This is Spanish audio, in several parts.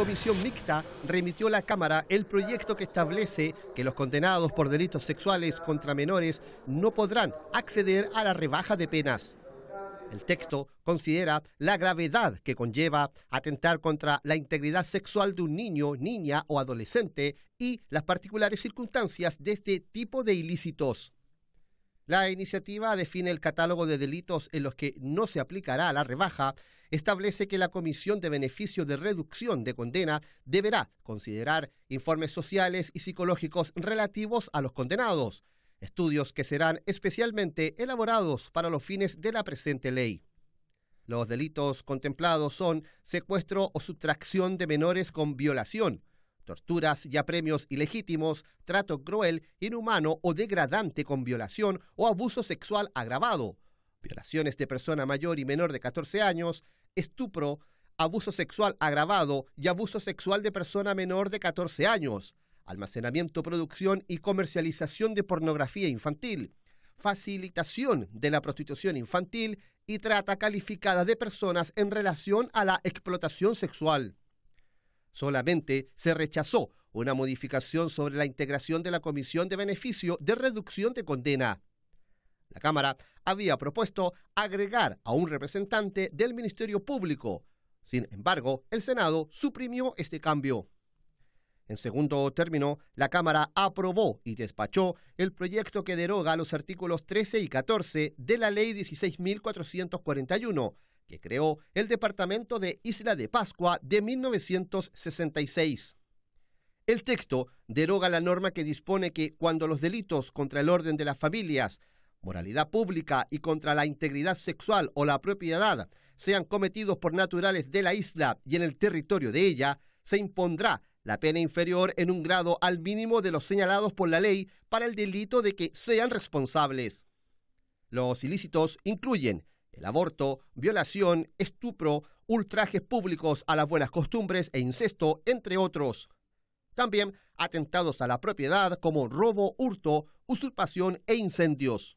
comisión mixta remitió a la Cámara el proyecto que establece que los condenados por delitos sexuales contra menores no podrán acceder a la rebaja de penas. El texto considera la gravedad que conlleva atentar contra la integridad sexual de un niño, niña o adolescente y las particulares circunstancias de este tipo de ilícitos. La iniciativa define el catálogo de delitos en los que no se aplicará la rebaja establece que la Comisión de Beneficio de Reducción de Condena deberá considerar informes sociales y psicológicos relativos a los condenados, estudios que serán especialmente elaborados para los fines de la presente ley. Los delitos contemplados son secuestro o subtracción de menores con violación, torturas y apremios ilegítimos, trato cruel, inhumano o degradante con violación o abuso sexual agravado, violaciones de persona mayor y menor de 14 años, estupro, abuso sexual agravado y abuso sexual de persona menor de 14 años, almacenamiento, producción y comercialización de pornografía infantil, facilitación de la prostitución infantil y trata calificada de personas en relación a la explotación sexual. Solamente se rechazó una modificación sobre la integración de la Comisión de Beneficio de Reducción de Condena. La Cámara había propuesto agregar a un representante del Ministerio Público. Sin embargo, el Senado suprimió este cambio. En segundo término, la Cámara aprobó y despachó el proyecto que deroga los artículos 13 y 14 de la Ley 16.441, que creó el Departamento de Isla de Pascua de 1966. El texto deroga la norma que dispone que cuando los delitos contra el orden de las familias moralidad pública y contra la integridad sexual o la propiedad sean cometidos por naturales de la isla y en el territorio de ella, se impondrá la pena inferior en un grado al mínimo de los señalados por la ley para el delito de que sean responsables. Los ilícitos incluyen el aborto, violación, estupro, ultrajes públicos a las buenas costumbres e incesto, entre otros. También atentados a la propiedad como robo, hurto, usurpación e incendios.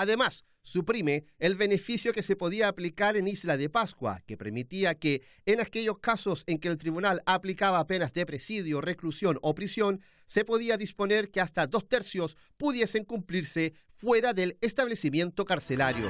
Además, suprime el beneficio que se podía aplicar en Isla de Pascua, que permitía que, en aquellos casos en que el tribunal aplicaba penas de presidio, reclusión o prisión, se podía disponer que hasta dos tercios pudiesen cumplirse fuera del establecimiento carcelario.